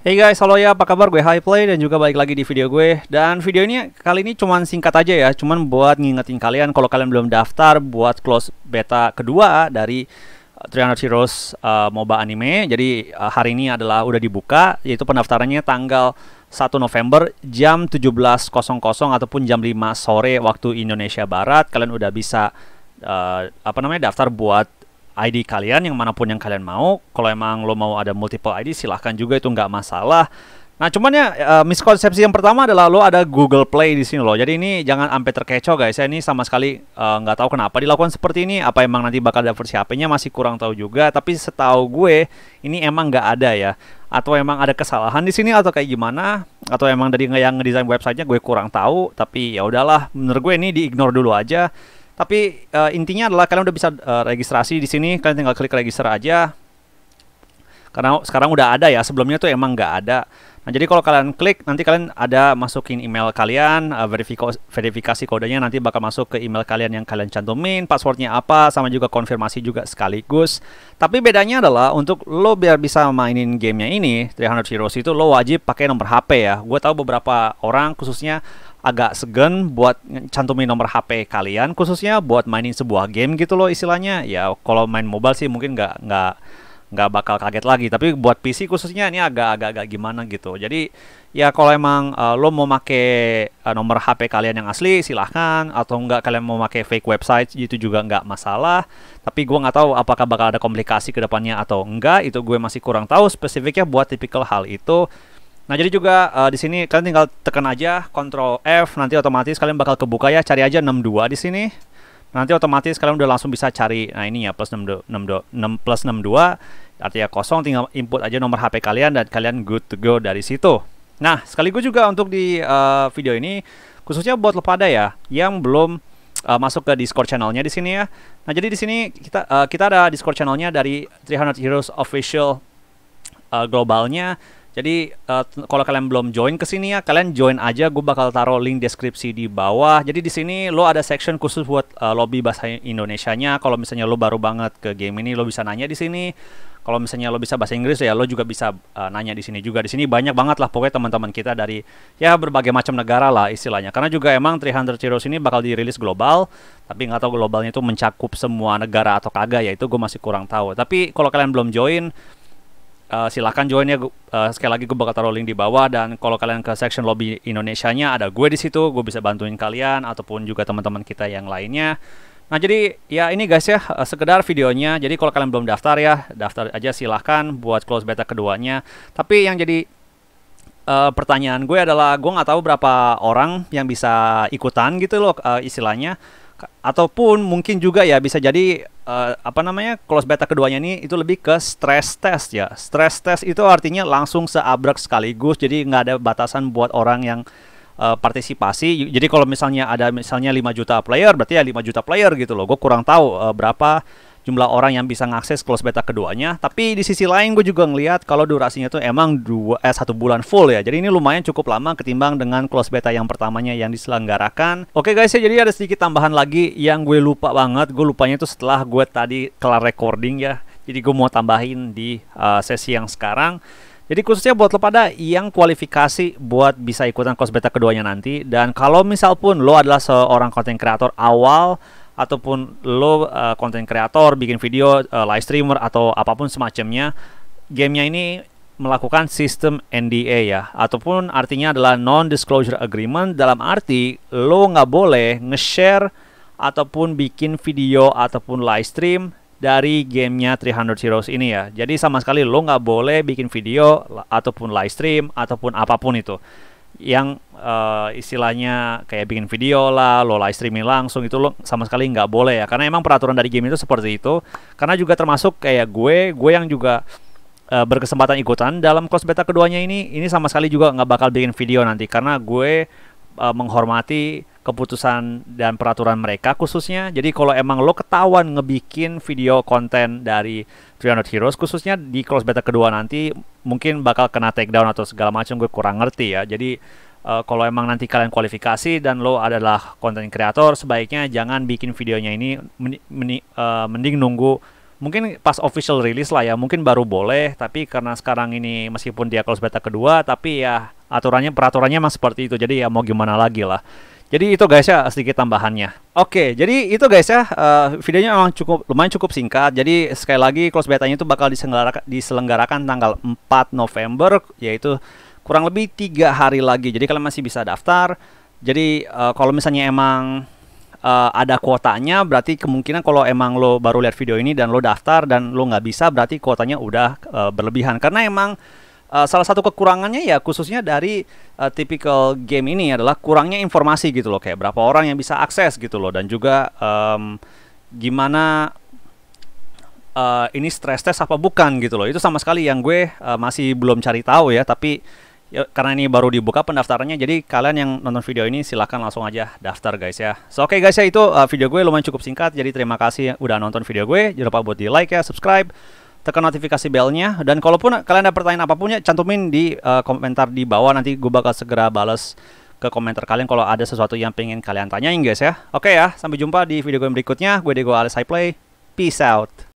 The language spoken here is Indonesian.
Hey guys, halo ya, apa kabar? Gue Highplay dan juga balik lagi di video gue Dan video ini kali ini cuman singkat aja ya Cuman buat ngingetin kalian kalau kalian belum daftar buat close beta kedua dari 300 uh, Heroes uh, MOBA anime Jadi uh, hari ini adalah udah dibuka Yaitu pendaftarannya tanggal 1 November jam 17.00 ataupun jam 5 sore waktu Indonesia Barat Kalian udah bisa uh, apa namanya daftar buat ID kalian yang manapun yang kalian mau. Kalau emang lo mau ada multiple ID silahkan juga itu nggak masalah. Nah, cuman ya uh, miskonsepsi yang pertama adalah lo ada Google Play di sini loh. Jadi ini jangan sampai terkecoh guys. Ya ini sama sekali eh, nggak uh, tahu kenapa dilakukan seperti ini. Apa emang nanti bakal ada versi HP-nya masih kurang tahu juga. Tapi setahu gue ini emang nggak ada ya. Atau emang ada kesalahan di sini atau kayak gimana? Atau emang dari yang ngedesain websitenya gue kurang tahu. Tapi ya udahlah, menurut gue ini diignore dulu aja. Tapi uh, intinya adalah kalian udah bisa uh, registrasi di sini, kalian tinggal klik register aja. Karena sekarang udah ada ya, sebelumnya tuh emang nggak ada. Nah, jadi kalau kalian klik, nanti kalian ada masukin email kalian, uh, eh, verifikasi, verifikasi kodenya nanti bakal masuk ke email kalian yang kalian cantumin, passwordnya apa, sama juga konfirmasi juga sekaligus. Tapi bedanya adalah untuk lo biar bisa mainin gamenya ini, 300 Heroes itu lo wajib pakai nomor HP ya. Gue tahu beberapa orang khususnya agak segan buat cantumin nomor HP kalian khususnya buat mainin sebuah game gitu loh istilahnya ya kalau main mobile sih mungkin nggak nggak nggak bakal kaget lagi tapi buat PC khususnya ini agak-agak gimana gitu jadi ya kalau emang uh, lo mau make uh, nomor HP kalian yang asli silahkan atau enggak kalian mau make fake website itu juga nggak masalah tapi gue nggak tahu apakah bakal ada komplikasi kedepannya atau enggak itu gue masih kurang tahu spesifiknya buat tipikal hal itu Nah, jadi juga uh, di sini kalian tinggal tekan aja Ctrl F nanti otomatis kalian bakal kebuka ya. Cari aja 62 di sini. Nanti otomatis kalian udah langsung bisa cari nah ini ya plus 62 plus 62 artinya kosong tinggal input aja nomor HP kalian dan kalian good to go dari situ. Nah, sekaligus juga untuk di uh, video ini khususnya buat lepada ya yang belum uh, masuk ke Discord channelnya di sini ya. Nah jadi di sini kita uh, kita ada Discord channelnya dari 300 Heroes official uh, globalnya. Jadi uh, kalau kalian belum join ke sini ya, kalian join aja. Gue bakal taruh link deskripsi di bawah. Jadi di sini lo ada section khusus buat uh, lobby bahasa Indonesia nya. Kalau misalnya lo baru banget ke game ini, lo bisa nanya di sini. Kalau misalnya lo bisa bahasa Inggris ya, lo juga bisa uh, nanya di sini juga. Di sini banyak banget lah pokoknya teman-teman kita dari ya berbagai macam negara lah istilahnya. Karena juga emang 300 Heroes ini bakal dirilis global, tapi nggak tahu globalnya itu mencakup semua negara atau kagak ya itu gue masih kurang tahu. Tapi kalau kalian belum join Uh, eh, silahkan join ya uh, sekali lagi gue bakal taruh link di bawah dan kalau kalian ke section lobby Indonesia-nya ada gue di situ gue bisa bantuin kalian ataupun juga teman-teman kita yang lainnya Nah jadi ya ini guys ya eh, sekedar videonya. Jadi kalau kalian belum daftar ya daftar aja silahkan buat close beta keduanya. Tapi yang jadi uh, pertanyaan gue adalah gue nggak tahu berapa orang yang bisa ikutan gitu loh uh, istilahnya. Ataupun mungkin juga ya bisa jadi uh, apa namanya close beta keduanya ini itu lebih ke stress test ya stress test itu artinya langsung seabrek sekaligus jadi nggak ada batasan buat orang yang uh, partisipasi jadi kalau misalnya ada misalnya 5 juta player berarti ya 5 juta player gitu loh gue kurang tahu uh, berapa jumlah orang yang bisa ngakses close beta keduanya. Tapi di sisi lain gue juga ngelihat kalau durasinya tuh emang dua eh satu bulan full ya. Jadi ini lumayan cukup lama ketimbang dengan close beta yang pertamanya yang diselenggarakan. Oke guys ya jadi ada sedikit tambahan lagi yang gue lupa banget. Gue lupanya itu setelah gue tadi kelar recording ya. Jadi gue mau tambahin di uh, sesi yang sekarang. Jadi khususnya buat lo pada yang kualifikasi buat bisa ikutan close beta keduanya nanti dan kalau misal pun lo adalah seorang content creator awal ataupun lo uh, konten kreator, bikin video, uh, live streamer atau apapun semacamnya, gamenya ini melakukan sistem NDA ya, ataupun artinya adalah non-disclosure agreement dalam arti lo nggak boleh nge-share ataupun bikin video ataupun live stream dari gamenya 300 Heroes ini ya. Jadi sama sekali lo nggak boleh bikin video ataupun live stream ataupun apapun itu yang uh, istilahnya kayak bikin video lah, lo live streaming langsung itu lo sama sekali nggak boleh ya. Karena emang peraturan dari game itu seperti itu. Karena juga termasuk kayak gue, gue yang juga uh, berkesempatan ikutan dalam close beta keduanya ini, ini sama sekali juga nggak bakal bikin video nanti karena gue uh, menghormati keputusan dan peraturan mereka khususnya. Jadi kalau emang lo ketahuan ngebikin video konten dari 300 Heroes khususnya di close beta kedua nanti mungkin bakal kena takedown atau segala macam gue kurang ngerti ya. Jadi uh, kalau emang nanti kalian kualifikasi dan lo adalah konten kreator sebaiknya jangan bikin videonya ini meni, meni, uh, mending nunggu mungkin pas official release lah ya mungkin baru boleh tapi karena sekarang ini meskipun dia close beta kedua tapi ya aturannya peraturannya emang seperti itu jadi ya mau gimana lagi lah jadi itu guys ya sedikit tambahannya. Oke, jadi itu guys ya uh, videonya memang cukup lumayan cukup singkat. Jadi sekali lagi close betanya itu bakal diselenggarakan, diselenggarakan tanggal 4 November yaitu kurang lebih tiga hari lagi. Jadi kalian masih bisa daftar. Jadi uh, kalau misalnya emang uh, ada kuotanya, berarti kemungkinan kalau emang lo baru lihat video ini dan lo daftar dan lo nggak bisa, berarti kuotanya udah uh, berlebihan. Karena emang Eh, salah satu kekurangannya ya khususnya dari uh, tipikal game ini adalah kurangnya informasi gitu loh kayak berapa orang yang bisa akses gitu loh dan juga um, gimana uh, ini stress test apa bukan gitu loh itu sama sekali yang gue uh, masih belum cari tahu ya tapi ya, karena ini baru dibuka pendaftarannya jadi kalian yang nonton video ini silahkan langsung aja daftar guys ya so oke okay guys ya itu uh, video gue lumayan cukup singkat jadi terima kasih udah nonton video gue jangan lupa buat di like ya subscribe tekan notifikasi belnya dan kalaupun kalian ada pertanyaan apapun ya cantumin di uh, komentar di bawah nanti gue bakal segera balas ke komentar kalian kalau ada sesuatu yang pengen kalian tanyain guys ya. Oke okay ya, sampai jumpa di video gue berikutnya. Gue Diego Alex play Peace out.